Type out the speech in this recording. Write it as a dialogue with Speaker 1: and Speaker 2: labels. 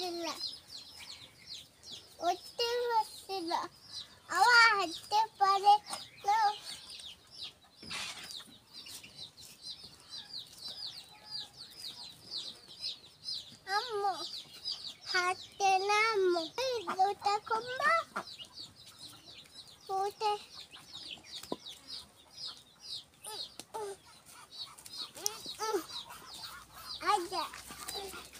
Speaker 1: sila. Otiwa sila. Awa hatte pare lo.
Speaker 2: Ammo. Hatte namo. Dota kumba. Ote.
Speaker 3: Aja.